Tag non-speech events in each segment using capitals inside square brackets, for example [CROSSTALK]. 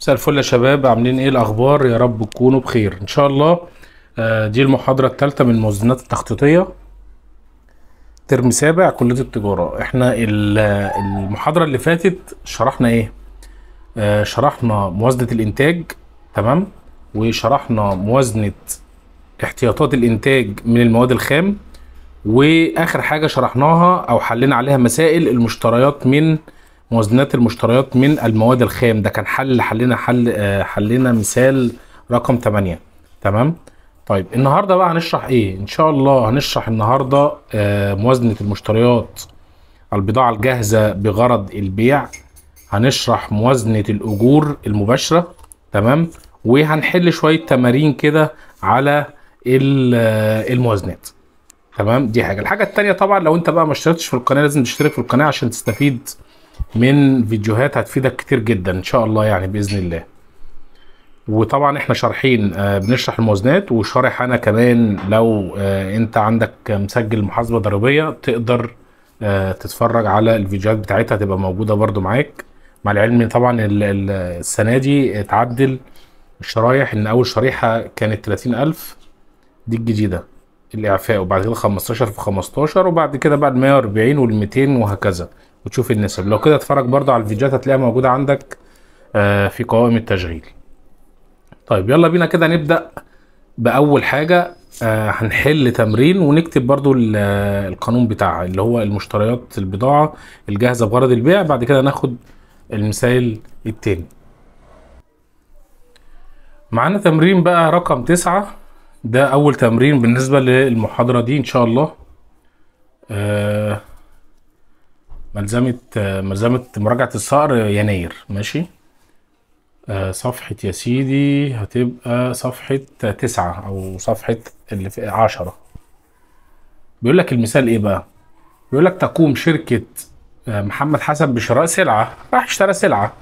مساء الفل يا شباب عاملين ايه الاخبار يا رب تكونوا بخير ان شاء الله آه، دي المحاضرة الثالثة من الموازنات التخطيطية ترم سابع كلية التجارة احنا المحاضرة اللي فاتت شرحنا ايه آه، شرحنا موازنة الانتاج تمام وشرحنا موازنة احتياطات الانتاج من المواد الخام واخر حاجة شرحناها او حلينا عليها مسائل المشتريات من موازنات المشتريات من المواد الخام ده كان حل حلينا حل آه، حلينا مثال رقم 8 تمام طيب النهارده بقى هنشرح ايه ان شاء الله هنشرح النهارده آه، موازنه المشتريات البضاعه الجاهزه بغرض البيع هنشرح موازنه الاجور المباشره تمام وهنحل شويه تمارين كده على آه، الموازنات تمام دي حاجه الحاجه الثانيه طبعا لو انت بقى ما اشتركتش في القناه لازم تشترك في القناه عشان تستفيد من فيديوهات هتفيدك كتير جدا ان شاء الله يعني باذن الله وطبعا احنا شارحين آه، بنشرح الموازنات وشارح انا كمان لو آه، انت عندك مسجل محاسبه ضريبيه تقدر آه، تتفرج على الفيديوهات بتاعتها تبقى موجوده برده معاك مع العلم طبعا السنه دي اتعدل الشرايح ان اول شريحه كانت 30000 دي الجديده الاعفاء وبعد كده 15 في 15 وبعد كده بقى ال 140 وال 200 وهكذا وتشوف النسب لو كده اتفرج برضه على الفيديوهات هتلاقيها موجوده عندك آه، في قوائم التشغيل طيب يلا بينا كده نبدا باول حاجه آه، هنحل تمرين ونكتب برضو آه، القانون بتاعها اللي هو المشتريات البضاعه الجاهزه بغرض البيع بعد كده ناخد المثال التاني معانا تمرين بقى رقم تسعة ده اول تمرين بالنسبه للمحاضره دي ان شاء الله آه، ملزمه آه، ملزمه مراجعه الصقر يناير ماشي آه، صفحه يا سيدي هتبقى صفحه تسعة او صفحه اللي في عشرة بيقول لك المثال ايه بقى بيقول لك تقوم شركه محمد حسن بشراء سلعه راح اشترى سلعه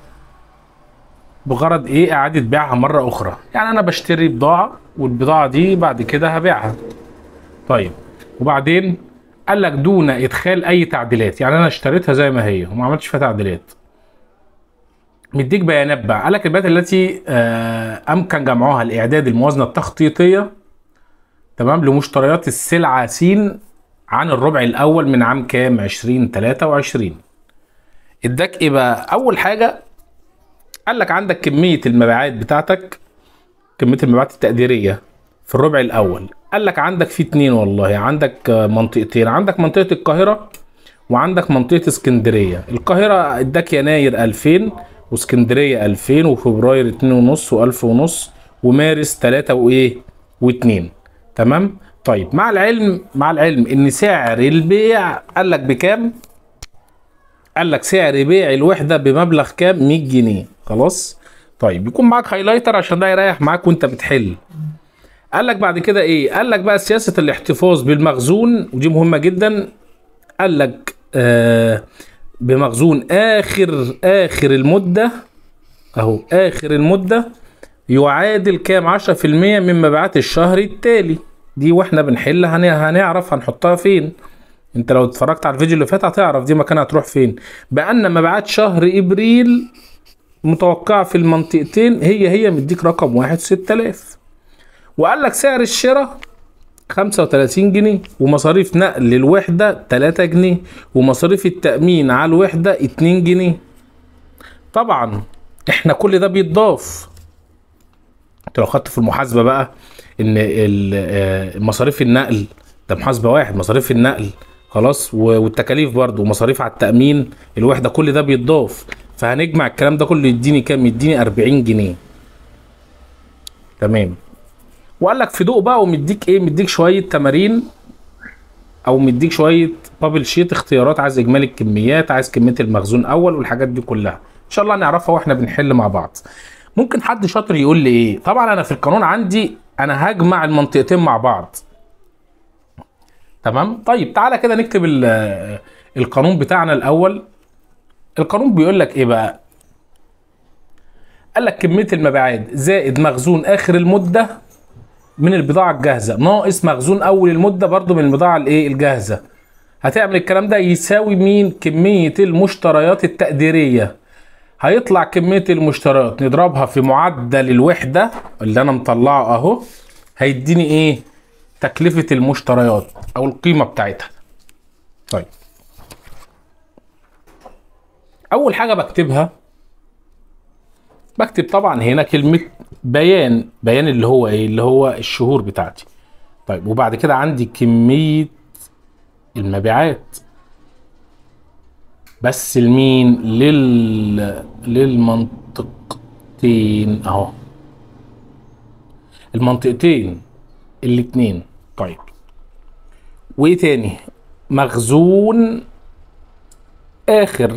بغرض ايه اعاده بيعها مره اخرى يعني انا بشتري بضاعه والبضاعه دي بعد كده هبيعها طيب وبعدين قال لك دون ادخال اي تعديلات يعني انا اشتريتها زي ما هي وما عملتش فيها تعديلات مديك بيانات بقى قال لك البيانات التي آه، امكن جمعها لاعداد الموازنه التخطيطيه تمام لمشتريات السلعه س عن الربع الاول من عام كام 2023 اداك ايه بقى اول حاجه قال لك عندك كميه المبيعات بتاعتك كميه المبيعات التقديريه في الربع الاول قال لك عندك في اتنين والله عندك منطقتين عندك منطقه القاهره وعندك منطقه اسكندريه القاهره اداك يناير 2000 واسكندريه 2000 وفبراير 2.5 و1000 ونص ومارس 3 وايه و2 تمام طيب مع العلم مع العلم ان سعر البيع قال لك بكام قال لك سعر بيع الوحده بمبلغ كام 100 جنيه خلاص طيب يكون معاك هايلايتر عشان ده يريح معاك وانت بتحل قال لك بعد كده ايه قال لك بقى سياسه الاحتفاظ بالمخزون ودي مهمه جدا قال لك آه بمخزون اخر اخر المده اهو اخر المده يعادل كام 10% من مبيعات الشهر التالي دي واحنا بنحل هنعرف هنحطها فين انت لو اتفرجت على الفيديو اللي فات هتعرف دي مكانها هتروح فين بان مبيعات شهر ابريل متوقعه في المنطقتين هي هي مديك رقم واحد ستة آلاف وقال لك سعر الشراء 35 جنيه ومصاريف نقل الوحدة 3 جنيه ومصاريف التأمين على الوحدة 2 جنيه طبعا احنا كل ده بيتضاف انت لو خدت في المحاسبة بقى ان آه، مصاريف النقل ده محاسبة واحد مصاريف النقل خلاص والتكاليف برضو مصاريف على التامين الوحده كل ده بيتضاف فهنجمع الكلام ده كله يديني كام يديني 40 جنيه تمام وقال لك في ضوء بقى ومديك ايه مديك شويه تمارين او مديك شويه بابل شيت اختيارات عايز اجمالي الكميات عايز كميه المخزون اول والحاجات دي كلها ان شاء الله هنعرفها واحنا بنحل مع بعض ممكن حد شاطر يقول لي ايه طبعا انا في القانون عندي انا هجمع المنطقتين مع بعض تمام طيب تعالى كده نكتب القانون بتاعنا الاول القانون بيقول لك ايه بقى قال لك كميه المبيعات زائد مخزون اخر المده من البضاعه الجاهزه ناقص مخزون اول المده برضو من البضاعه الايه الجاهزه هتعمل الكلام ده يساوي مين كميه المشتريات التقديريه هيطلع كميه المشتريات نضربها في معدل الوحده اللي انا مطلعه اهو هيديني ايه تكلفه المشتريات او القيمه بتاعتها طيب اول حاجه بكتبها بكتب طبعا هنا كلمه بيان بيان اللي هو ايه اللي هو الشهور بتاعتي طيب وبعد كده عندي كميه المبيعات بس لمين لل للمنطقتين اهو المنطقتين الاتنين طيب وايه تاني مخزون اخر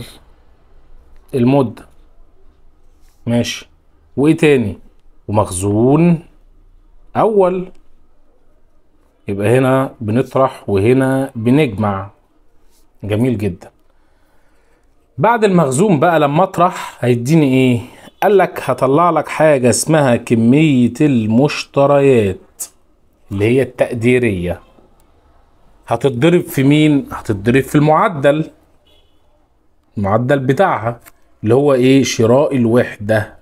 المدة ماشي وايه تاني ومخزون اول يبقى هنا بنطرح وهنا بنجمع جميل جدا بعد المخزون بقى لما اطرح هيديني ايه قال لك هطلع لك حاجة اسمها كمية المشتريات اللي هي التقديرية هتتضرب في مين؟ هتتضرب في المعدل المعدل بتاعها اللي هو ايه؟ شراء الوحدة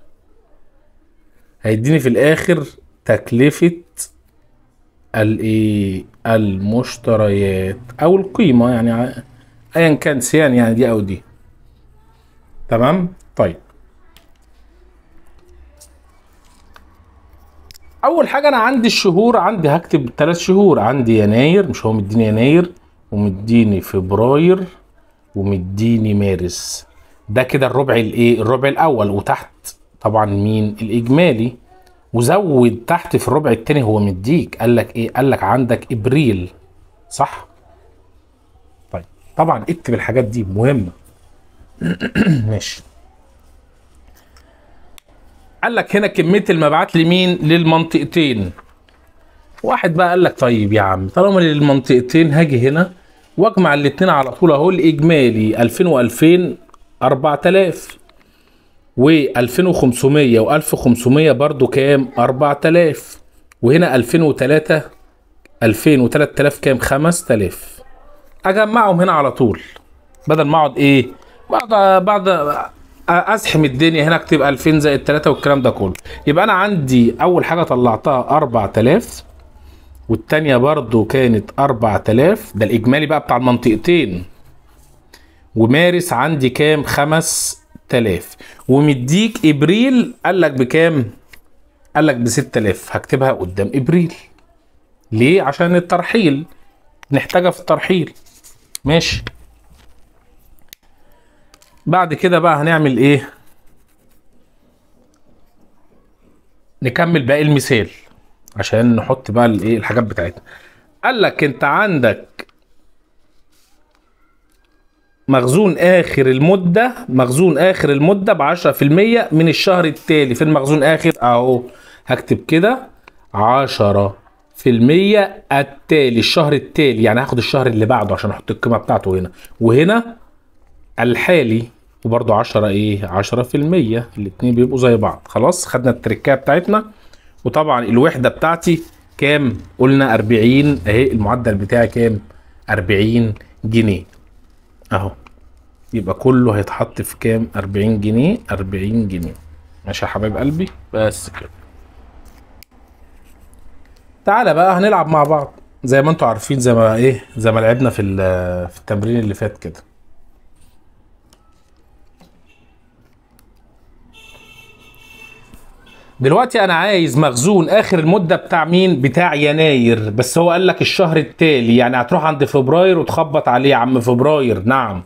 هيديني في الاخر تكلفة الايه؟ المشتريات او القيمة يعني ايا كان سيان يعني دي او دي تمام؟ طيب اول حاجه انا عندي الشهور عندي هكتب ثلاث شهور عندي يناير مش هو مديني يناير ومديني فبراير ومديني مارس ده كده الربع الايه الربع الاول وتحت طبعا مين الاجمالي وزود تحت في الربع الثاني هو مديك قال لك ايه قال لك عندك ابريل صح طيب طبعا اكتب الحاجات دي مهمه [CLEARS THROAT] ماشي قال لك هنا كميه المبعات لمين للمنطقتين واحد بقى قال لك طيب يا عم طالما للمنطقتين هاجي هنا واجمع الاثنين على طول اهو الاجمالي 2000 و2000 4000 و2500 و1500 برضو كام 4000 وهنا 2003 2000 و3000 كام 5000 اجمعهم هنا على طول بدل ما اقعد ايه بعد بعد ازحم الدنيا هنا اكتب 2000 زائد 3 والكلام ده كله يبقى انا عندي اول حاجه طلعتها 4000 والثانيه برضو كانت 4000 ده الاجمالي بقى بتاع المنطقتين ومارس عندي كام 5000 ومديك ابريل قال لك بكام قال لك ب 6000 هكتبها قدام ابريل ليه عشان الترحيل نحتاجها في الترحيل ماشي بعد كده بقى هنعمل ايه نكمل باقي المثال عشان نحط بقى الايه الحاجات بتاعتنا قال لك انت عندك مخزون اخر المده مخزون اخر المده ب 10% من الشهر التالي في المخزون اخر اهو هكتب كده 10 في المية التالي الشهر التالي يعني هاخد الشهر اللي بعده عشان احط القيمه بتاعته هنا وهنا الحالي وبرضو 10 ايه 10 في المية الاتنين بيبقوا زي بعض خلاص خدنا التركايه بتاعتنا وطبعا الوحده بتاعتي كام قلنا 40 اهي المعدل بتاعي كام 40 جنيه اهو يبقى كله هيتحط في كام 40 جنيه 40 جنيه ماشي يا حبايب قلبي بس كده تعالى بقى هنلعب مع بعض زي ما انتوا عارفين زي ما ايه زي ما لعبنا في في التمرين اللي فات كده دلوقتي انا عايز مخزون اخر المده بتاع مين بتاع يناير بس هو قال لك الشهر التالي يعني هتروح عند فبراير وتخبط عليه يا عم فبراير نعم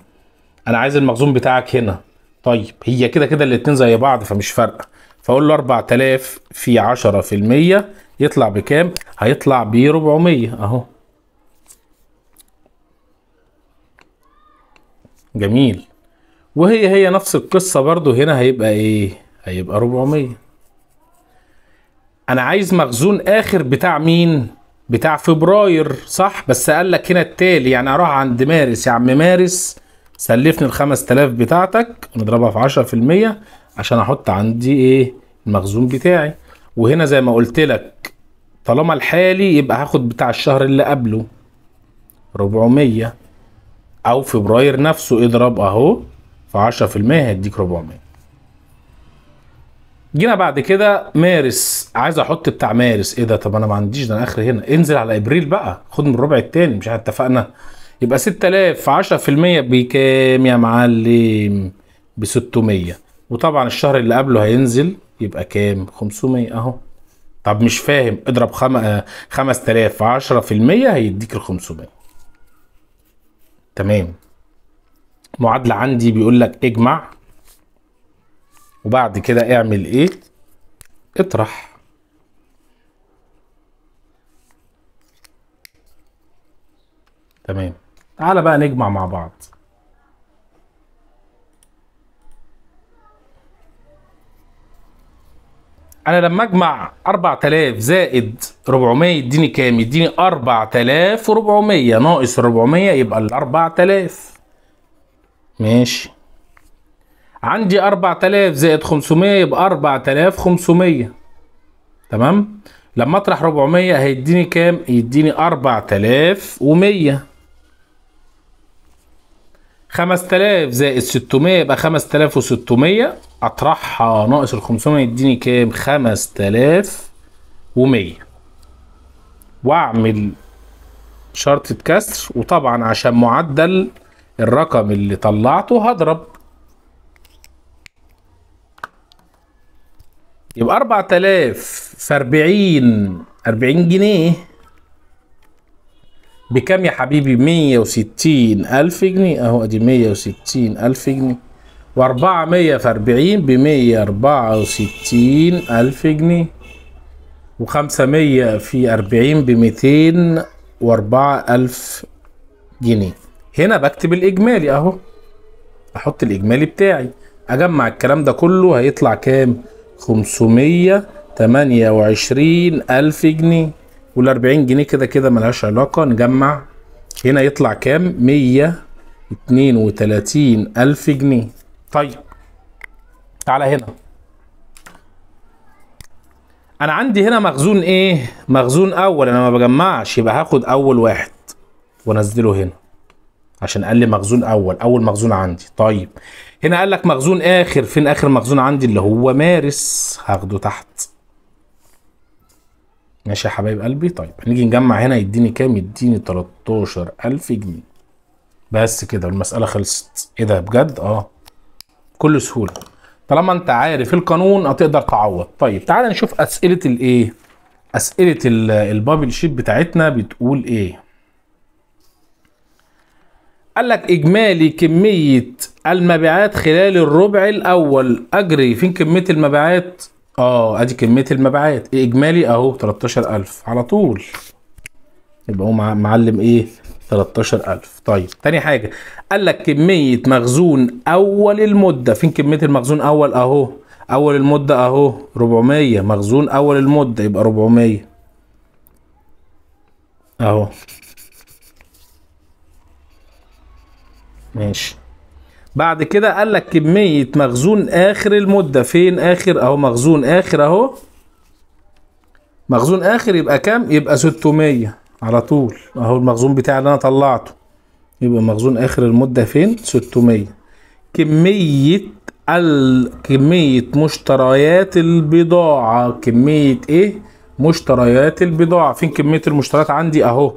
انا عايز المخزون بتاعك هنا طيب هي كده كده الاتنين زي بعض فمش فارقه فاقول له 4000 في 10% يطلع بكام هيطلع ب 400 اهو جميل وهي هي نفس القصه برضو هنا هيبقى ايه هيبقى 400 انا عايز مخزون اخر بتاع مين بتاع فبراير صح بس قال لك هنا التالي يعني اروح عند مارس يا عم مارس سلفني ال 5000 بتاعتك ونضربها في 10% عشان احط عندي ايه المخزون بتاعي وهنا زي ما قلت لك طالما الحالي يبقى هاخد بتاع الشهر اللي قبله 400 او فبراير نفسه اضرب اهو في 10% هيديك 400 جينا بعد كده مارس عايز احط بتاع مارس ايه ده طب انا ما عنديش ده انا اخر هنا انزل على ابريل بقى خد من الربع الثاني مش اتفقنا يبقى 6000 10% بكام يا معلم ب 600 وطبعا الشهر اللي قبله هينزل يبقى كام 500 اهو طب مش فاهم اضرب خم... آه، في 10% هيديك ال 500 تمام معادله عندي بيقول لك اجمع وبعد كده اعمل ايه اطرح تمام تعالى بقى نجمع مع بعض انا لما اجمع 4000 زائد 400 يديني كام يديني 4400 ناقص 400 يبقى ال 4000 ماشي عندي 4000 زائد 500 يبقى 4500 تمام لما اطرح 400 هيديني كام يديني 4100 5000 زائد 600 يبقى 5600 اطرحها ناقص ال 500 يديني كام 5100 واعمل شرطة كسر وطبعا عشان معدل الرقم اللي طلعته هضرب يبقى 4000 في 40 40 جنيه بكام يا حبيبي 160 ألف جنيه أهو أدي 160 ألف جنيه و400 في 40 ب 164 ألف جنيه و500 في 40 ب 204 ألف جنيه هنا بكتب الإجمالي أهو أحط الإجمالي بتاعي أجمع الكلام ده كله هيطلع كام؟ خمسمية تمانية وعشرين ألف جنيه والأربعين جنيه كده كده ملهاش علاقة نجمع هنا يطلع كام مية اتنين وتلاتين ألف جنيه طيب تعالى هنا أنا عندي هنا مخزون إيه؟ مخزون أول أنا ما بجمعش يبقى هاخد أول واحد وأنزله هنا عشان قال لي مخزون اول اول مخزون عندي طيب هنا قال لك مخزون اخر فين اخر مخزون عندي اللي هو مارس هاخده تحت ماشي يا حبايب قلبي طيب هنيجي نجمع هنا يديني كام يديني 13000 جنيه بس كده المساله خلصت ايه ده بجد اه بكل سهوله طالما انت عارف القانون هتقدر تعوض طيب تعال نشوف اسئله الايه اسئله البابل شيب بتاعتنا بتقول ايه قال لك اجمالي كميه المبيعات خلال الربع الاول اجري فين كميه المبيعات اه ادي كميه المبيعات إيه، اجمالي اهو 13000 على طول يبقى هو معلم ايه 13000 طيب تاني حاجه قال لك كميه مخزون اول المده فين كميه المخزون اول اهو اول المده اهو 400 مخزون اول المده يبقى 400 اهو ماشي بعد كده قال لك كمية مخزون آخر المدة فين آخر أهو مخزون آخر أهو مخزون آخر يبقى كام؟ يبقى 600 على طول أهو المخزون بتاعي اللي أنا طلعته يبقى مخزون آخر المدة فين؟ 600 كمية ال... كمية مشتريات البضاعة كمية إيه؟ مشتريات البضاعة فين كمية المشتريات عندي أهو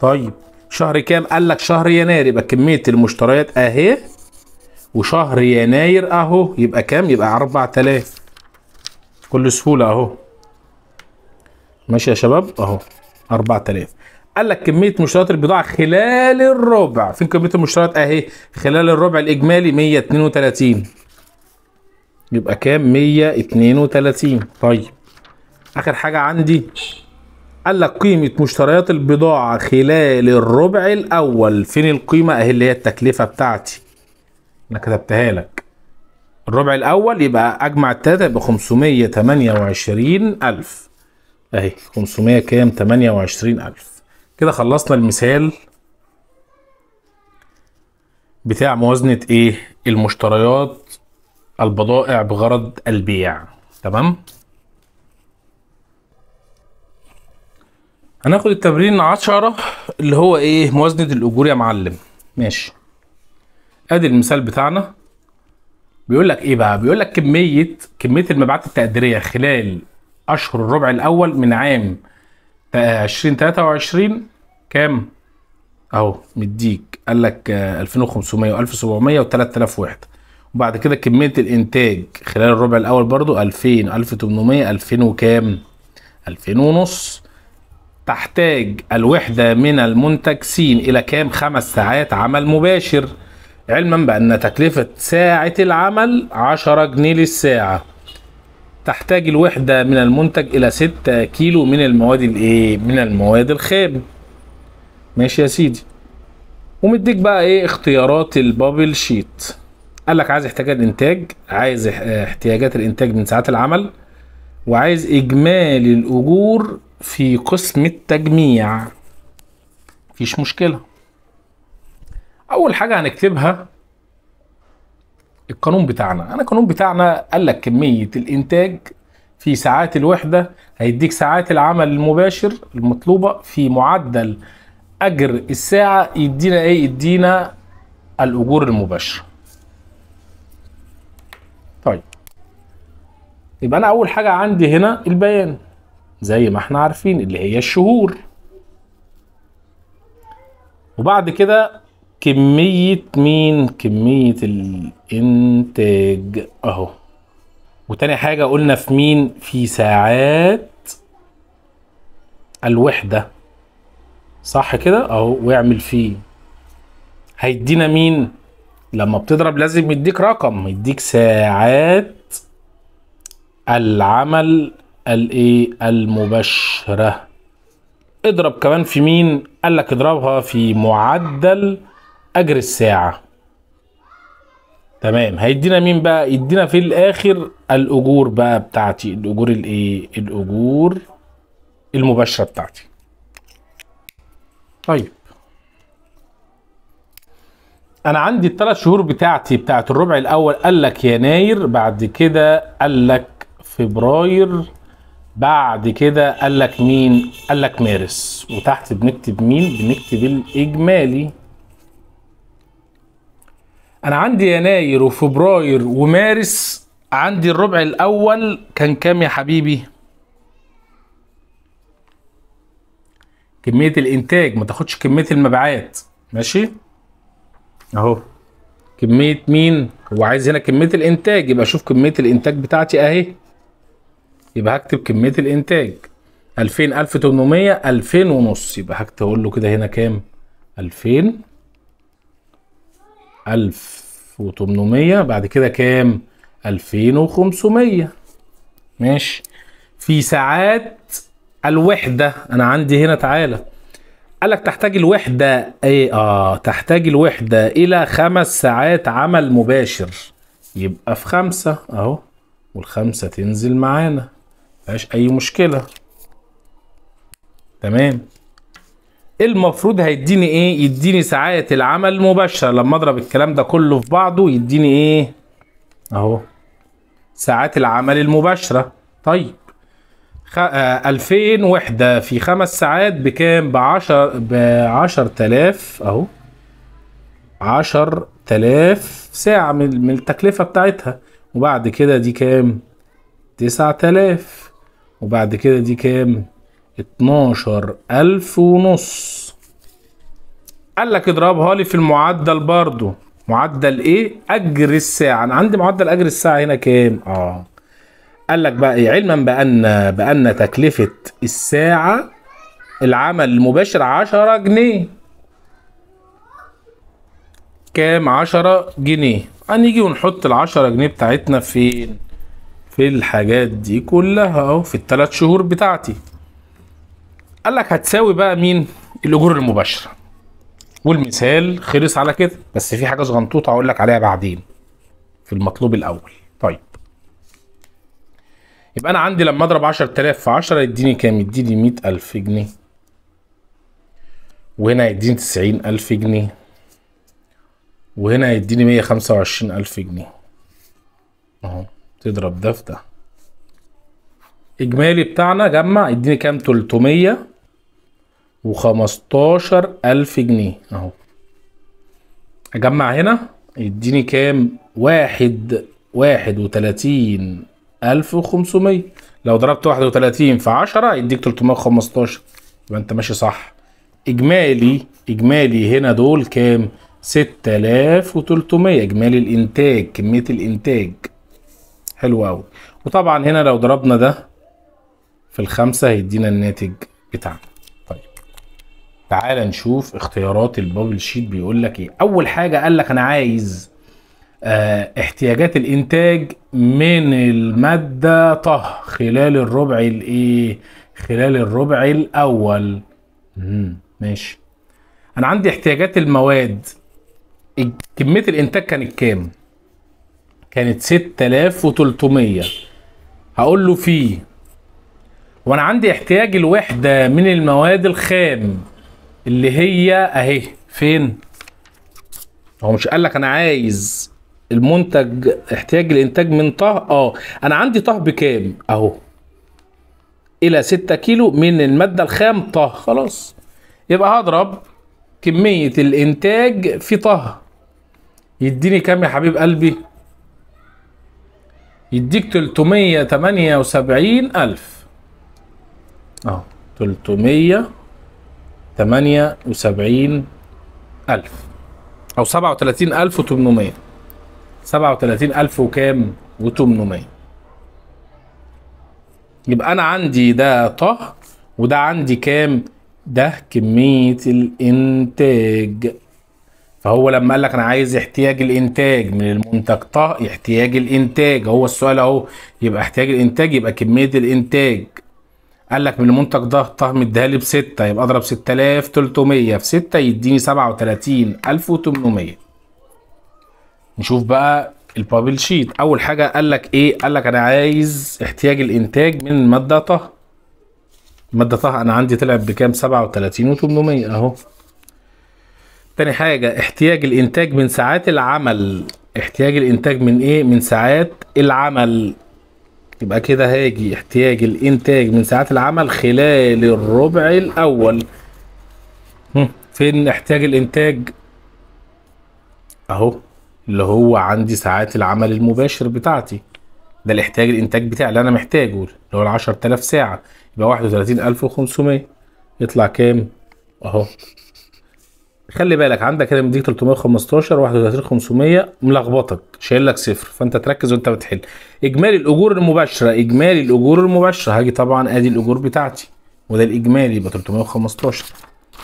طيب شهر كام قال لك شهر يناير يبقى كميه المشتريات اهي وشهر يناير اهو يبقى كام يبقى 4000 بكل سهوله اهو ماشي يا شباب اهو 4000 قال لك كميه مشتريات البضاعه خلال الربع فين كميه المشتريات اهي خلال الربع الاجمالي 132 يبقى كام 132 طيب اخر حاجه عندي قال لك قيمة مشتريات البضاعة خلال الربع الأول فين القيمة أهي اللي هي التكلفة بتاعتي أنا كتبتها لك الربع الأول يبقى أجمع التلاتة يبقى خمسمية تمانية وعشرين ألف أهي خمسمية كام تمانية وعشرين ألف كده خلصنا المثال بتاع موازنة إيه المشتريات البضائع بغرض البيع تمام هناخد التمرين 10 اللي هو ايه موازنة الاجور يا معلم ماشي ادي المثال بتاعنا بيقول لك ايه بقى بيقول لك كمية كمية المبيعات التقديرية خلال اشهر الربع الاول من عام 2023 كام اهو مديك قال لك 2500 و1700 و3000 وحده وبعد كده كميه الانتاج خلال الربع الاول برضو 2000 1800 2000 وكام 2000 ونص تحتاج الوحدة من المنتج س إلى كام خمس ساعات عمل مباشر علما بأن تكلفة ساعة العمل 10 جنيه للساعة تحتاج الوحدة من المنتج إلى 6 كيلو من المواد الإيه؟ من المواد الخام ماشي يا سيدي ومديك بقى إيه اختيارات البابل شيت قال لك عايز احتياجات الإنتاج عايز احتياجات الإنتاج من ساعات العمل وعايز إجمالي الأجور في قسم التجميع مفيش مشكلة أول حاجة هنكتبها القانون بتاعنا أنا القانون بتاعنا قال لك كمية الإنتاج في ساعات الوحدة هيديك ساعات العمل المباشر المطلوبة في معدل أجر الساعة يدينا إيه يدينا الأجور المباشرة طيب يبقى أنا أول حاجة عندي هنا البيان زي ما احنا عارفين اللي هي الشهور وبعد كده كمية مين كمية الانتاج اهو وتاني حاجة قلنا في مين في ساعات الوحدة صح كده اهو واعمل فيه هيدينا مين لما بتضرب لازم يديك رقم يديك ساعات العمل الايه المبشره اضرب كمان في مين قال لك اضربها في معدل اجر الساعه تمام هيدينا مين بقى يدينا في الاخر الاجور بقى بتاعتي الاجور الايه الاجور المباشره بتاعتي طيب انا عندي الثلاث شهور بتاعتي بتاعت الربع الاول قال لك يناير بعد كده قال لك فبراير بعد كده قال لك مين قال لك مارس وتحت بنكتب مين بنكتب الاجمالي انا عندي يناير وفبراير ومارس عندي الربع الاول كان كام يا حبيبي كميه الانتاج ما تاخدش كميه المبيعات ماشي اهو كميه مين هو عايز هنا كميه الانتاج يبقى شوف كميه الانتاج بتاعتي اهي يبقى هكتب كميه الانتاج 2000 1800 2000 ونص يبقى هكتب أقول له كده هنا كام 2000 1800 بعد كده كام 2500 ماشي في ساعات الوحده انا عندي هنا تعالى قال لك تحتاج الوحده ايه اه تحتاج الوحده الى خمس ساعات عمل مباشر يبقى في خمسة اهو والخمسة تنزل معانا مفيهاش اي مشكله تمام المفروض هيديني ايه يديني ساعات العمل المباشرة لما اضرب الكلام ده كله في بعضه يديني ايه اهو ساعات العمل المباشره طيب خ... آه الفين وحده في خمس ساعات بكام بعشر بعشر تلاف اهو عشر تلاف ساعه من التكلفه بتاعتها وبعد كده دي كام تلاف وبعد كده دي كام اتناشر الف ونص قال لك اضربها لي في المعدل برضو معدل ايه اجر الساعه انا عندي معدل اجر الساعه هنا كام اه قال لك بقى ايه علما بان بان تكلفه الساعه العمل المباشر 10 جنيه كام 10 جنيه هنيجي ونحط ال 10 جنيه بتاعتنا فين في الحاجات دي كلها اهو في الثلاث شهور بتاعتي قال لك هتساوي بقى مين الاجور المباشره والمثال خلص على كده بس في حاجه صغنطوطه هقول لك عليها بعدين في المطلوب الاول طيب يبقى انا عندي لما اضرب 10000 في 10 يديني كام يديني 100000 جنيه وهنا يديني 90000 جنيه وهنا يديني 125000 جنيه اهو تضرب ده في ده اجمالي بتاعنا جمع اديني كام 300 و الف جنيه اهو اجمع هنا يديني كام واحد واحد وتلاتين الف وخمسمية لو ضربت واحد وتلاتين في عشرة يديك تلتمية وخمستاشر يبقى انت ماشي صح اجمالي اجمالي هنا دول كام ستة الاف وتلتمية اجمالي الانتاج كمية الانتاج حلو قوي وطبعا هنا لو ضربنا ده في الخمسة هيدينا الناتج بتاعنا طيب تعال نشوف اختيارات البابل شيت بيقول لك ايه اول حاجة قال لك انا عايز اه احتياجات الانتاج من المادة طه خلال الربع الايه خلال الربع الاول مم. ماشي انا عندي احتياجات المواد كمية الانتاج كانت كام كانت 6300 هقول له في وانا عندي احتياج الوحدة من المواد الخام اللي هي اهي فين هو مش قال لك انا عايز المنتج احتياج الانتاج من طه اه انا عندي طه بكام اهو الى 6 كيلو من المادة الخام طه خلاص يبقى هضرب كمية الانتاج في طه يديني كام يا حبيب قلبي يديك 378 ألف 378000 آه، 378 ألف أو 37800 37000 وكام و800 يبقى أنا عندي ده طه وده عندي كام ده كمية الإنتاج فهو لما قال لك انا عايز احتياج الانتاج من المنتج ط احتياج الانتاج هو السؤال اهو يبقى احتياج الانتاج يبقى كميه الانتاج قال لك من المنتج ده ط مديها لي ب 6 يبقى اضرب 6300 في 6 يديني 37800 نشوف بقى البابل شيت اول حاجه قال لك ايه قال لك انا عايز احتياج الانتاج من الماده ط الماده ط انا عندي طلعت بكام 37800 اهو تاني حاجة احتياج الانتاج من ساعات العمل احتياج الانتاج من ايه من ساعات العمل يبقى كده هاجي احتياج الانتاج من ساعات العمل خلال الربع الاول فين احتياج الانتاج اهو اللي هو عندي ساعات العمل المباشر بتاعتي ده الاحتياج الانتاج بتاعي اللي انا محتاجه اللي هو ال 10000 ساعه يبقى 31500 يطلع كام اهو خلي بالك عندك هنا مديك 315 31 500 ملخبطك شايل لك صفر فانت تركز وانت بتحل اجمالي الاجور المباشره اجمالي الاجور المباشره هاجي طبعا ادي الاجور بتاعتي وده الاجمالي يبقى 315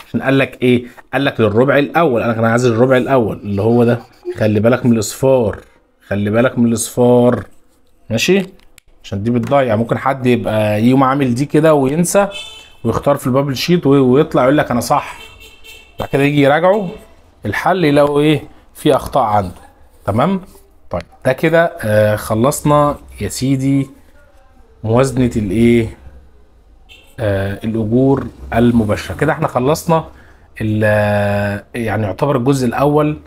عشان قال لك ايه قال لك للربع الاول قال لك انا عايز الربع الاول اللي هو ده خلي بالك من الاصفار خلي بالك من الاصفار ماشي عشان دي بتضيع يعني ممكن حد يبقى يوم عامل دي كده وينسى ويختار في البابل شيت ويطلع يقول لك انا صح بعد كده يجي يراجعه الحل لو ايه في اخطاء عنده تمام طيب ده كده آه خلصنا يا سيدي موازنه الايه آه الاجور المباشره كده احنا خلصنا آه، يعني يعتبر الجزء الاول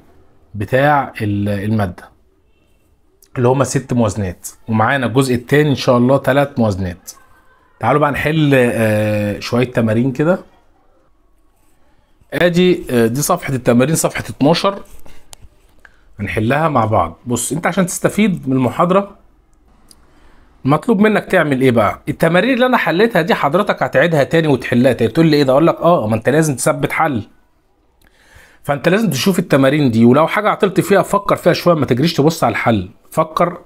بتاع الماده اللي هما ست موازنات ومعانا الجزء الثاني ان شاء الله ثلاث موازنات تعالوا بقى نحل آه شويه تمارين كده ادي آه، دي صفحه التمارين صفحه 12 هنحلها مع بعض بص انت عشان تستفيد من المحاضره مطلوب منك تعمل ايه بقى التمارين اللي انا حليتها دي حضرتك هتعيدها تاني وتحلها تاني تقول لي ايه ده اقول لك اه ما انت لازم تثبت حل فانت لازم تشوف التمارين دي ولو حاجه عطلت فيها فكر فيها شويه ما تجريش تبص على الحل فكر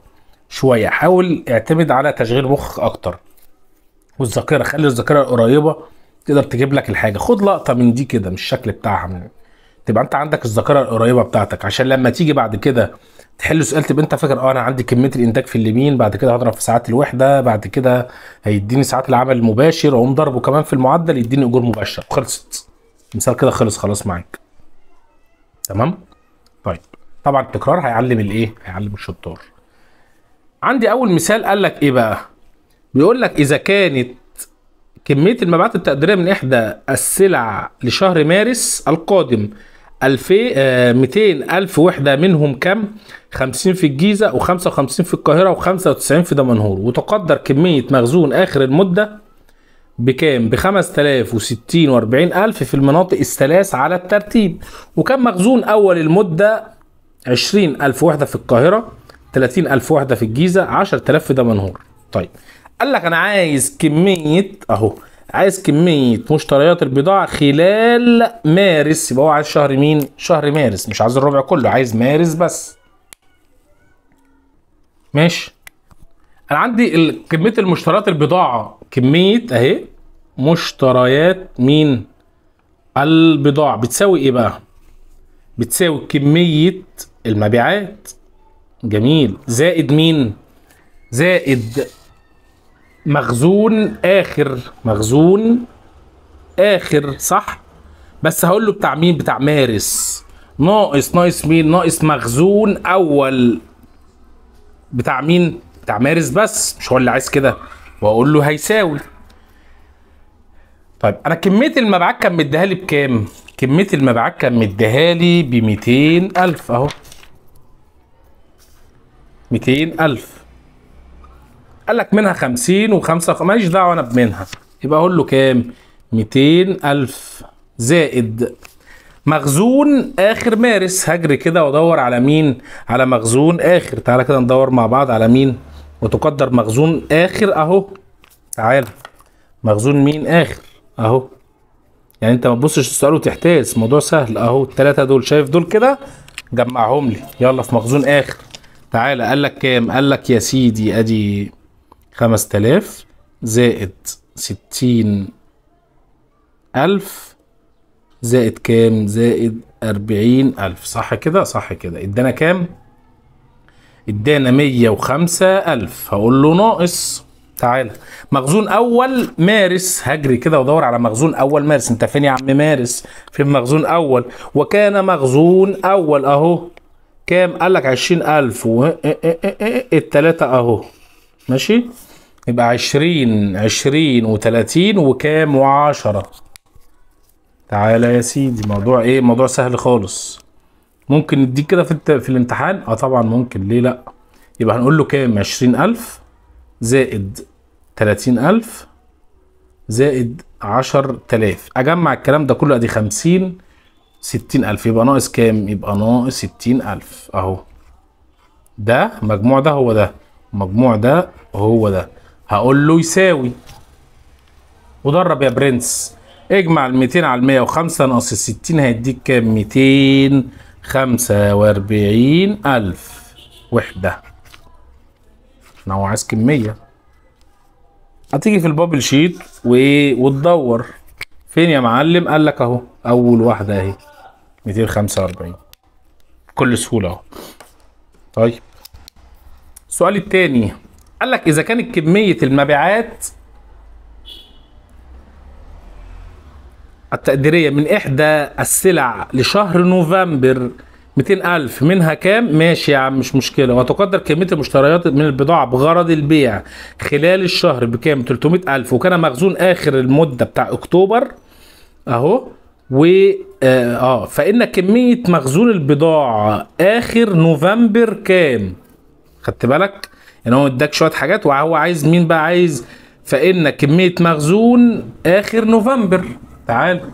شويه حاول اعتمد على تشغيل مخ اكتر والذاكره خلي الذاكره قريبه تقدر تجيب لك الحاجه خد لقطه من دي كده من الشكل بتاعها من... تبقى انت عندك الذاكره القريبه بتاعتك عشان لما تيجي بعد كده تحل سؤال تبقى انت فاكر اه انا عندي كميه الانتاج في اليمين بعد كده هضرب في ساعات الوحده بعد كده هيديني ساعات العمل المباشر اقوم ضربه كمان في المعدل يديني اجور مباشر خلصت مثال كده خلص خلاص معاك تمام طيب طبعا التكرار هيعلم الايه هيعلم الشطار عندي اول مثال قال لك ايه بقى بيقول لك اذا كانت كمية المبيعات التقديرية من إحدى السلع لشهر مارس القادم 200 آه، ألف وحدة منهم كم؟ 50 في الجيزة و55 في القاهرة و95 في دمنهور وتقدر كمية مخزون آخر المدة بكام؟ ب 5060 و40 ألف في المناطق الثلاث على الترتيب وكم مخزون أول المدة 20 ألف وحدة في القاهرة 30 ألف وحدة في الجيزة 10000 في دمنهور طيب قال لك انا عايز كميه اهو عايز كميه مشتريات البضاعه خلال مارس يبقى هو عايز شهر مين شهر مارس مش عايز الربع كله عايز مارس بس ماشي انا عندي كميه المشتريات البضاعه كميه اهي مشتريات مين البضاعه بتساوي ايه بقى بتساوي كميه المبيعات جميل زائد مين زائد مخزون اخر مخزون اخر صح بس هقول له بتاع مين بتاع مارس ناقص ناقص مين ناقص مخزون اول بتاع مين بتاع مارس بس مش هو اللي عايز كده واقول له هيساوي طيب انا كميه المبيعات كان مديها لي بكام كميه المبيعات كان مديها لي ب 200000 اهو 200000 قال لك منها 50 و5 ماليش دعوه انا بمنها يبقى اقول له كام 200000 زائد مخزون اخر مارس هجري كده وادور على مين على مخزون اخر تعالى كده ندور مع بعض على مين وتقدر مخزون اخر اهو تعالى مخزون مين اخر اهو يعني انت ما تبصش السؤال وتحتاس الموضوع سهل اهو الثلاثه دول شايف دول كده جمعهم لي يلا في مخزون اخر تعالى قال لك كام قال لك يا سيدي ادي 5000 زائد 60000 زائد كام زائد 40000 صح كده صح كده ادانا كام ادانا 105000 هقول له ناقص تعالى مخزون اول مارس هجري كده وادور على مخزون اول مارس انت فين يا عم مارس فين مخزون اول وكان مخزون اول اهو كام قال لك 20000 إيه، إيه، إيه، التلاتة اهو ماشي يبقى عشرين عشرين وتلاتين وكام وعشرة تعالى يا سيدي موضوع ايه موضوع سهل خالص ممكن نديك كده في, الت... في الامتحان اه طبعا ممكن ليه لا يبقى هنقول له كام عشرين الف زائد تلاتين الف زائد عشر تلاف اجمع الكلام ده كله ادي خمسين ستين الف يبقى ناقص كام يبقى ناقص ستين الف اهو ده مجموع ده هو ده مجموع ده هو ده هقول له يساوي وضرب يا برنس اجمع ال 200 على ال 105 ناقص ال 60 هيديك كام 245 ألف وحدة احنا هو عايز كمية هتيجي في البابل شيت و... وتدور فين يا معلم قال لك اهو اول واحدة اهي 245 بكل سهولة اهو طيب السؤال الثاني قال لك اذا كانت كميه المبيعات التقديريه من احدى السلع لشهر نوفمبر 200000 منها كام ماشي يا عم مش مشكله وتقدر كميه المشتريات من البضاعه بغرض البيع خلال الشهر بكام 300000 وكان مخزون اخر المده بتاع اكتوبر اهو و آه،, اه فان كميه مخزون البضاعه اخر نوفمبر كام خدت بالك يعني هو اداك شويه حاجات وهو عايز مين بقى عايز فإن كميه مخزون اخر نوفمبر تعال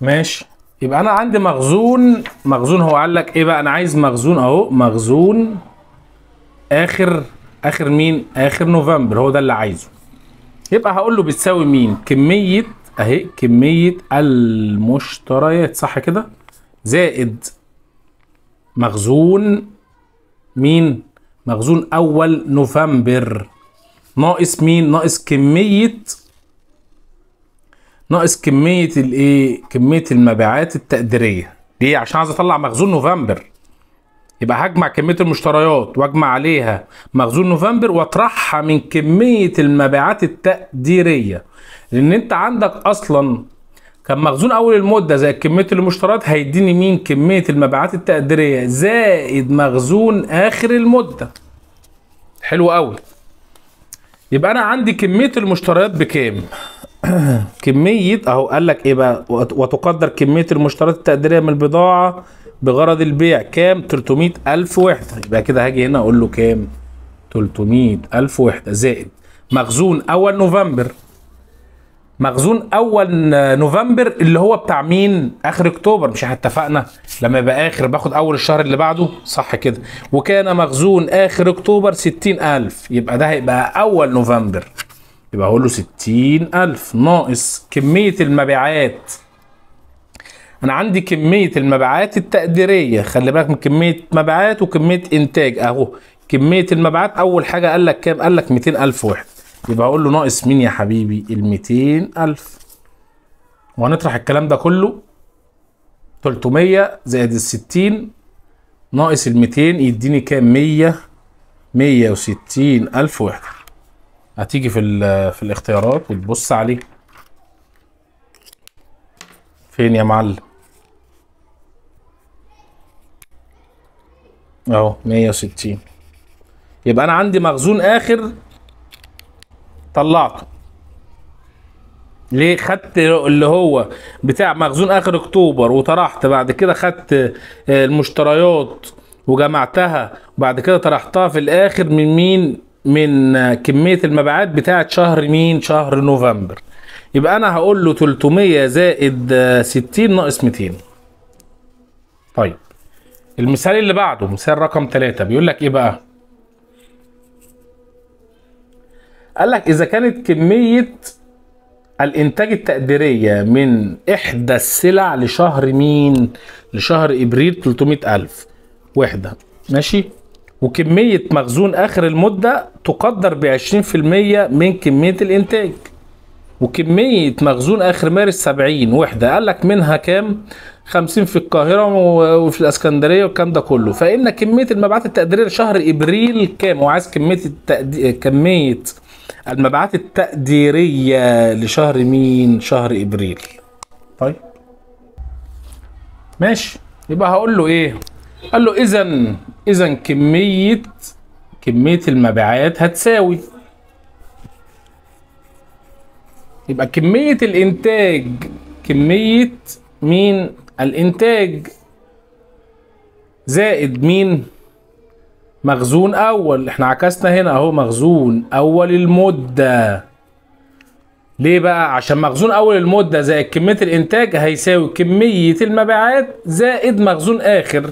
ماشي يبقى انا عندي مخزون مخزون هو قال لك ايه بقى انا عايز مخزون اهو مخزون اخر اخر مين اخر نوفمبر هو ده اللي عايزه يبقى هقول له بتساوي مين كميه اهي كميه المشتريات صح كده زائد مخزون مين مخزون أول نوفمبر ناقص مين؟ ناقص كمية ناقص كمية الإيه؟ كمية المبيعات التقديرية ليه؟ عشان عايز أطلع مخزون نوفمبر يبقى هجمع كمية المشتريات واجمع عليها مخزون نوفمبر واطرحها من كمية المبيعات التقديرية لأن أنت عندك أصلا كان مخزون اول المده زائد كميه المشتريات هيديني مين كميه المبيعات التقديريه زائد مخزون اخر المده حلو قوي يبقى انا عندي كميه المشتريات بكام [CLEARS THROAT] كميه اهو قال لك ايه بقى وتقدر كميه المشتريات التقديريه من البضاعه بغرض البيع كام 300 الف وحده يبقى كده هاجي هنا اقول له كام 300 الف وحده زائد مخزون اول نوفمبر مخزون اول نوفمبر اللي هو بتاع مين اخر اكتوبر مش احنا اتفقنا لما يبقى اخر باخد اول الشهر اللي بعده صح كده وكان مخزون اخر اكتوبر 60000 يبقى ده هيبقى اول نوفمبر يبقى هقول له 60000 ناقص كميه المبيعات انا عندي كميه المبيعات التقديريه خلي بالك من كميه مبيعات وكميه انتاج اهو كميه المبيعات اول حاجه قال لك كام قال لك 200000 وحده يبقى اقول له ناقص مين يا حبيبي ال 200000 وهنطرح الكلام ده كله 300 زائد ال 60 ناقص ال 200 يديني كام 100 160000 وحده هتيجي في في الاختيارات وتبص عليه فين يا معلم اهو 160 يبقى انا عندي مخزون اخر طلعته ليه خدت اللي هو بتاع مخزون اخر اكتوبر وطرحت بعد كده خدت آه، المشتريات وجمعتها وبعد كده طرحتها في الاخر من مين من آه، كمية المبيعات بتاعة شهر مين شهر نوفمبر يبقى انا هقول له 300 زائد 60 آه، ناقص 200 طيب المثال اللي بعده مثال رقم 3 بيقول لك ايه بقى قال لك اذا كانت كميه الانتاج التقديريه من احدى السلع لشهر مين لشهر ابريل 300000 وحده ماشي وكميه مخزون اخر المده تقدر ب 20% من كميه الانتاج وكمية مخزون آخر مارس 70 وحدة قال لك منها كام؟ 50 في القاهرة وفي الإسكندرية والكلام ده كله، فإن كمية المبيعات التقديرية لشهر إبريل كام؟ وعايز كمية التقدي... كمية المبيعات التقديرية لشهر مين؟ شهر ابريل. طيب. ماشي يبقى هقول له ايه؟ قال له اذا اذا كمية كمية المبيعات هتساوي يبقى كمية الانتاج كمية مين؟ الانتاج زائد مين؟ مخزون اول احنا عكسنا هنا اهو مخزون اول المده ليه بقى عشان مخزون اول المده زائد كميه الانتاج هيساوي كميه المبيعات زائد مخزون اخر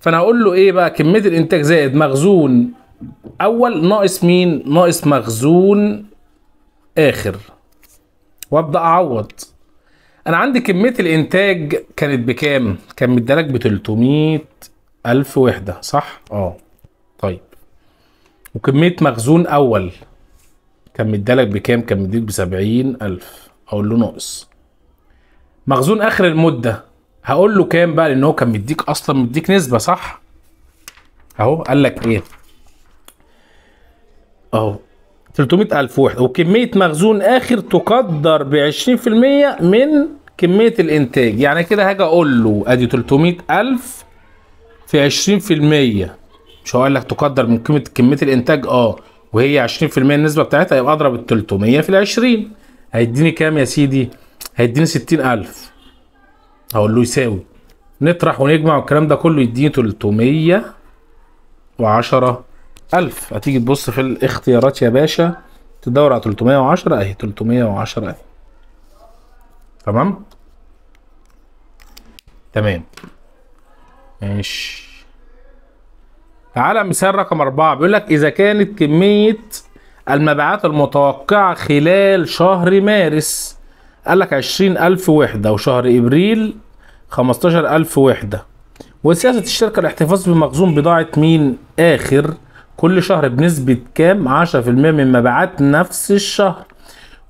فانا هقول له ايه بقى كميه الانتاج زائد مخزون اول ناقص مين ناقص مخزون اخر وابدا اعوض انا عندي كميه الانتاج كانت بكام كان مدالك ب 300 ألف وحده صح اه طيب وكميه مخزون اول كان مديلك بكام كان مديك ب 70000 اقول له ناقص مخزون اخر المده هقول له كام بقى لان هو كان مديك اصلا مديك نسبه صح اهو قال لك ايه اهو 300000 وحده وكميه مخزون اخر تقدر ب 20% من كميه الانتاج يعني كده هاجي اقول له ادي 300000 في عشرين في المية مش هقول لك تقدر من قيمة كمية الإنتاج أه وهي عشرين في المية النسبة بتاعتها يبقى أضرب التلتمية في العشرين هيديني كام يا سيدي؟ هيديني ستين ألف أقول له يساوي نطرح ونجمع والكلام ده كله يديني تلتمية وعشرة ألف هتيجي تبص في الاختيارات يا باشا تدور على تلتمية وعشرة أهي تلتمية وعشرة أهي تمام؟ تمام ماشي تعالى مثال رقم أربعة بيقول لك إذا كانت كمية المبيعات المتوقعة خلال شهر مارس قال لك عشرين ألف وحدة وشهر إبريل خمستاشر ألف وحدة وسياسة الشركة الاحتفاظ بمخزون بضاعة مين آخر كل شهر بنسبة كام عشرة في المية من مبيعات نفس الشهر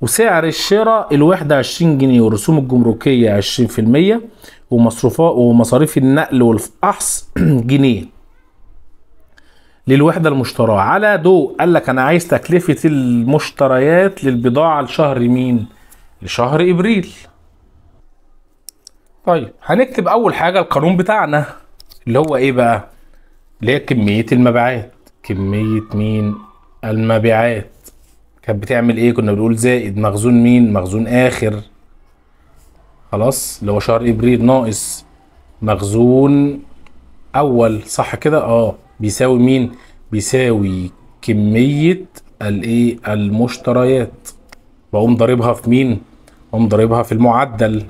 وسعر الشراء الوحدة عشرين جنيه والرسوم الجمركية عشرين في المية ومصروفات ومصاريف النقل والفحص [CLEARS THROAT] جنيه للوحده المشتراه على ضوء قال لك انا عايز تكلفه المشتريات للبضاعه لشهر مين لشهر ابريل طيب هنكتب اول حاجه القانون بتاعنا اللي هو ايه بقى اللي هي كميه المبيعات كميه مين المبيعات كانت بتعمل ايه كنا بنقول زائد مخزون مين مخزون اخر خلاص اللي هو شهر ابريل ناقص مخزون اول صح كده اه بيساوي مين بيساوي كميه الايه المشتريات بقوم ضاربها في مين بقوم ضاربها في المعدل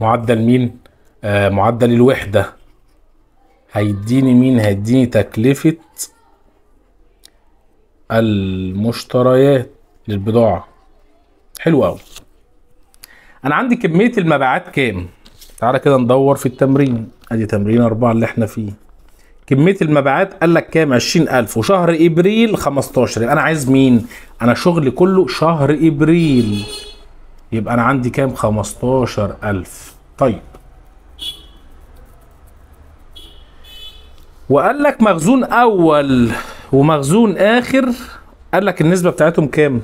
معدل مين آه معدل الوحده هيديني مين هيديني تكلفه المشتريات للبضاعه حلو قوي انا عندي كميه المبيعات كام تعالى كده ندور في التمرين ادي تمرين أربعة اللي احنا فيه كميه المبيعات قال لك كام 20000 وشهر ابريل 15 انا عايز مين انا شغلي كله شهر ابريل يبقى انا عندي كام 15000 طيب وقال لك مخزون اول ومخزون اخر قال لك النسبه بتاعتهم كام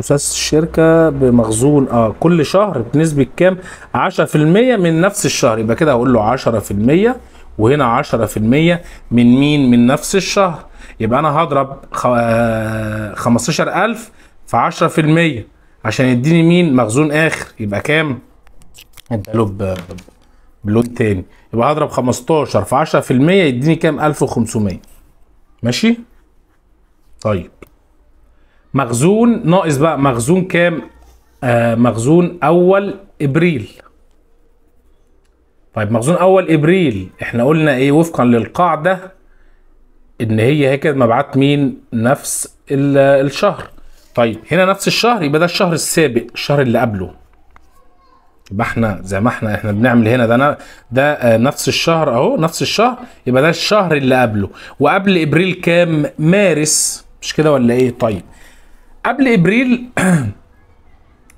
اساس الشركه بمخزون اه كل شهر بنسبه كام 10% من نفس الشهر يبقى كده هقول له 10% وهنا 10% من مين من نفس الشهر يبقى انا هضرب 15000 آه، في 10% عشان يديني مين مخزون اخر يبقى كام اداله بلون تاني يبقى هضرب 15 في 10% يديني كام 1500 ماشي طيب مخزون ناقص بقى مخزون كام آه مخزون اول ابريل طيب مخزون اول ابريل احنا قلنا ايه وفقا للقاعده ان هي هي كده مبعات مين نفس الشهر طيب هنا نفس الشهر يبقى ده الشهر السابق الشهر اللي قبله يبقى احنا زي ما احنا احنا بنعمل هنا ده ده آه، نفس الشهر اهو نفس الشهر يبقى ده الشهر اللي قبله وقبل ابريل كام مارس مش كده ولا ايه طيب قبل ابريل [CLEARS THROAT]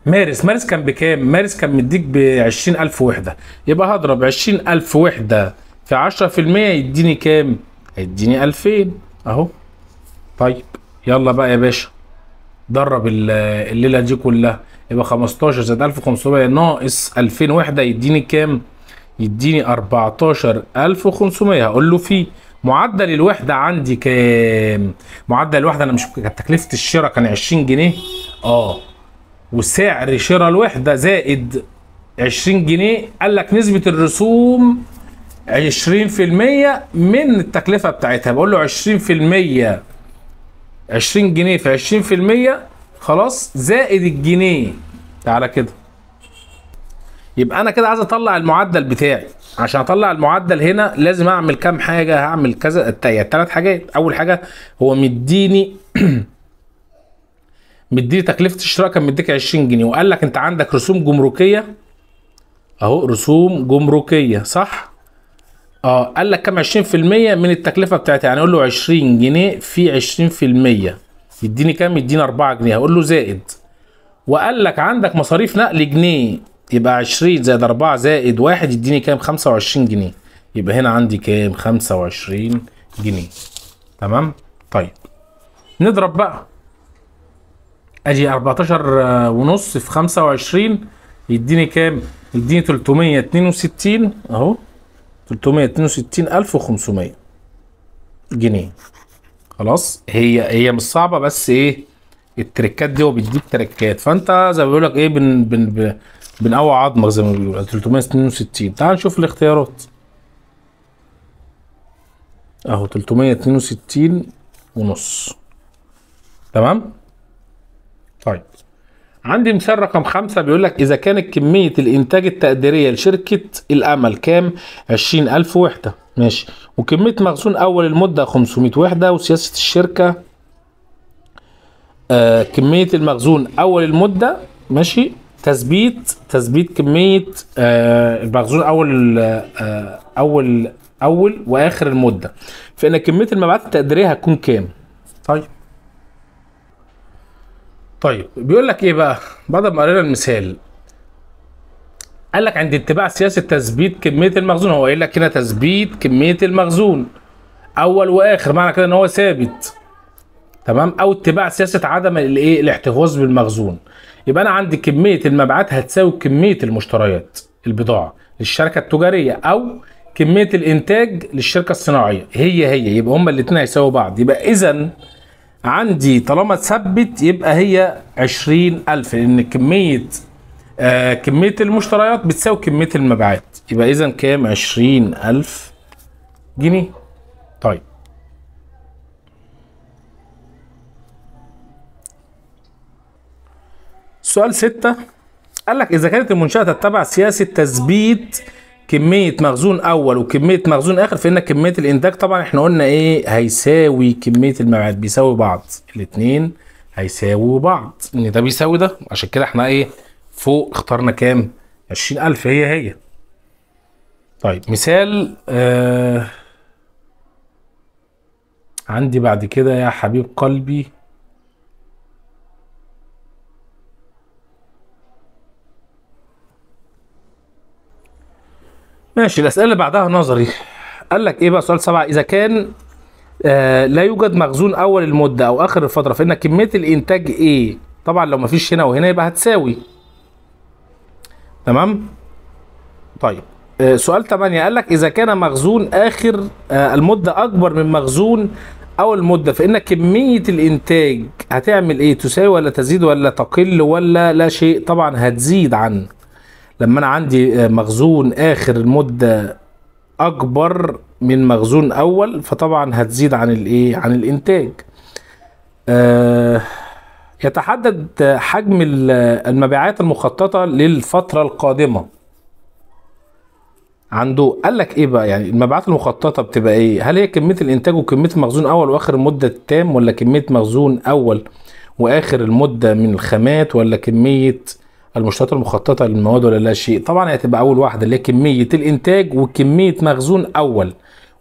مارس مارس كان بكام مارس كان مديك ب 20000 وحده يبقى هضرب 20000 وحده في 10% يديني كام هيديني 2000 اهو طيب يلا بقى يا باشا درب الليله دي كلها يبقى 15 زائد 1500 ناقص 2000 وحده يديني كام يديني 14500 هقول له فيه معدل الوحده عندي كام؟ معدل الوحده انا مش كانت تكلفه الشراء كان 20 جنيه اه وسعر شراء الوحده زائد 20 جنيه قال لك نسبه الرسوم 20% من التكلفه بتاعتها بقول له 20% 20 جنيه في 20% خلاص زائد الجنيه تعالى كده يبقى انا كده عايز اطلع المعدل بتاعي عشان اطلع المعدل هنا لازم اعمل كام حاجه هعمل كذا الثلاث يعني حاجات اول حاجه هو مديني [CLEARS THROAT] مديني تكلفه الشراء كان مديك 20 جنيه وقال لك انت عندك رسوم جمركيه اهو رسوم جمركيه صح اه قال لك كام 20% من التكلفه بتاعتي يعني اقول له 20 جنيه في 20% يديني كام يديني 4 جنيه هقول له زائد وقال لك عندك مصاريف نقل جنيه يبقى 20 زائد 4 زائد 1 يديني كام 25 جنيه يبقى هنا عندي كام 25 جنيه تمام طيب نضرب بقى اجي 14 ونص في 25 يديني كام يديني 362 اهو 362500 جنيه خلاص هي هي مش صعبه بس ايه التركات دي هو بيديك تركات فانت زي ما بيقول لك ايه بن بن بنقوي عظمك زي ما بيقولوا 362 تعال نشوف الاختيارات اهو 362 ونص تمام طيب عندي مثال رقم خمسة بيقول لك إذا كانت كمية الإنتاج التقديرية لشركة الأمل كام؟ 20000 وحدة ماشي وكمية مخزون أول المدة 500 وحدة وسياسة الشركة آه كمية المخزون أول المدة ماشي تثبيت تثبيت كميه آه المخزون اول آه اول اول واخر المده فان كميه المبيعات التقديريه هتكون كام طيب طيب بيقول لك ايه بقى بعد ما قرينا المثال قال لك عند اتباع سياسه تثبيت كميه المخزون هو قايل لك هنا تثبيت كميه المخزون اول واخر معنى كده ان هو ثابت تمام او اتباع سياسه عدم الايه الاحتفاظ بالمخزون يبقى انا عندي كميه المبيعات هتساوي كميه المشتريات البضاعه للشركه التجاريه او كميه الانتاج للشركه الصناعيه هي هي يبقى هما الاثنين هيساووا بعض يبقى اذا عندي طالما تثبت يبقى هي 20000 لان كميه آه كميه المشتريات بتساوي كميه المبيعات يبقى اذا كام 20000 جنيه طيب سؤال 6 قال لك إذا كانت المنشأة تتبع سياسة تثبيت كمية مخزون أول وكمية مخزون آخر فإن كمية الإنتاج طبعا إحنا قلنا إيه هيساوي كمية المبيعات بيساوي بعض الاتنين هيساوي بعض إن ده بيساوي ده عشان كده إحنا إيه فوق اخترنا كام؟ 20000 هي هي طيب مثال آه عندي بعد كده يا حبيب قلبي ماشي الاسئله اللي بعدها نظري قال لك ايه بقى سؤال سبعه اذا كان آه لا يوجد مخزون اول المده او اخر الفتره فان كميه الانتاج ايه طبعا لو مفيش هنا وهنا يبقى هتساوي تمام طيب آه سؤال ثمانية قال لك اذا كان مخزون اخر آه المده اكبر من مخزون اول مده فان كميه الانتاج هتعمل ايه تساوي ولا تزيد ولا تقل ولا لا شيء طبعا هتزيد عن لما انا عندي آه، مخزون اخر المده اكبر من مخزون اول فطبعا هتزيد عن الايه عن الانتاج آه، يتحدد حجم المبيعات المخططه للفتره القادمه عنده قال لك ايه بقى يعني المبيعات المخططه بتبقى ايه هل هي كميه الانتاج وكميه المخزون اول واخر المده التام ولا كميه مخزون اول واخر المده من الخامات ولا كميه المشتريات المخططه للمواد ولا لا شيء طبعا هتبقى اول واحده اللي هي كميه الانتاج وكميه مخزون اول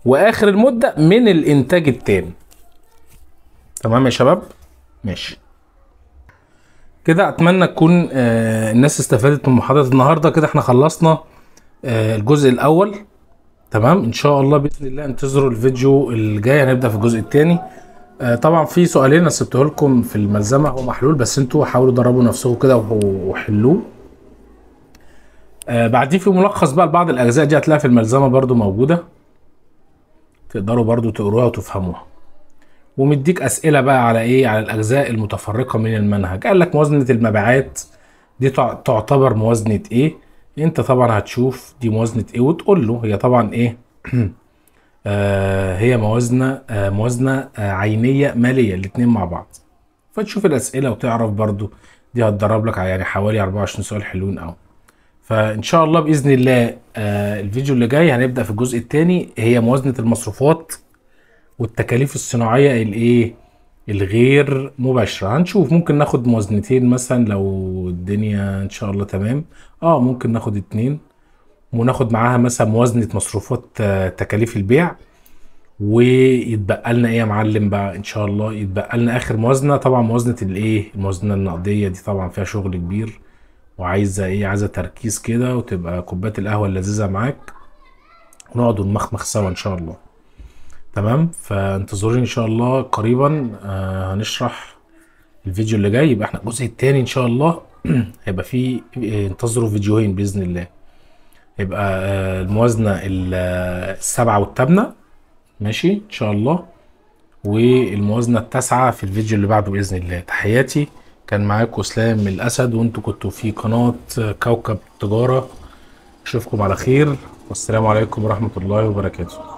واخر المده من الانتاج الثاني تمام يا شباب ماشي كده اتمنى تكون آه الناس استفادت من محاضره النهارده كده احنا خلصنا آه الجزء الاول تمام ان شاء الله باذن الله انتظروا الفيديو الجاي هنبدا في الجزء الثاني آه، طبعا في سؤالين انا سبته لكم في الملزمه هو محلول بس انتوا حاولوا تدربوا نفسكم كده وحلوه بعدين آه، بعديه في ملخص بقى لبعض الاجزاء دي هتلاقيها في الملزمه برضو موجوده تقدروا برضو تقروها وتفهموها ومديك اسئله بقى على ايه على الاجزاء المتفرقه من المنهج قال لك موازنه المبيعات دي تعتبر موازنه ايه انت طبعا هتشوف دي موازنه ايه وتقول له هي طبعا ايه [CLEARS THROAT] آه، هي موازنه آه، موازنه آه، عينيه ماليه الاثنين مع بعض فتشوف الاسئله وتعرف برضو دي هتدرب لك يعني حوالي 24 سؤال حلوين قوي فان شاء الله باذن الله الفيديو اللي جاي هنبدا في الجزء الثاني هي موازنه المصروفات والتكاليف الصناعيه الايه الغير مباشره هنشوف ممكن ناخد موازنتين مثلا لو الدنيا ان شاء الله تمام اه ممكن ناخد اتنين وناخد معاها مثلا موازنه مصروفات آه، تكاليف البيع ويتبقى لنا ايه يا معلم بقى ان شاء الله يتبقى لنا اخر موازنه طبعا موازنه الايه الموازنه النقديه دي طبعا فيها شغل كبير وعايزه ايه عايزه تركيز كده وتبقى كوبايه القهوه اللذيذه معاك ونقعد ونمخمخ سوا ان شاء الله تمام فانتظروني ان شاء الله قريبا آه، هنشرح الفيديو اللي جاي يبقى احنا الجزء التاني ان شاء الله [CLEARS THROAT] هيبقى فيه آه، انتظروا فيديوهين باذن الله يبقى آه، الموازنه آه، السبعه والثامنه ماشي ان شاء الله والموازنه التاسعه في الفيديو اللي بعده باذن الله تحياتي كان معاكم اسلام الاسد وانتوا كنتوا في قناه آه، كوكب تجاره اشوفكم على خير والسلام عليكم ورحمه الله وبركاته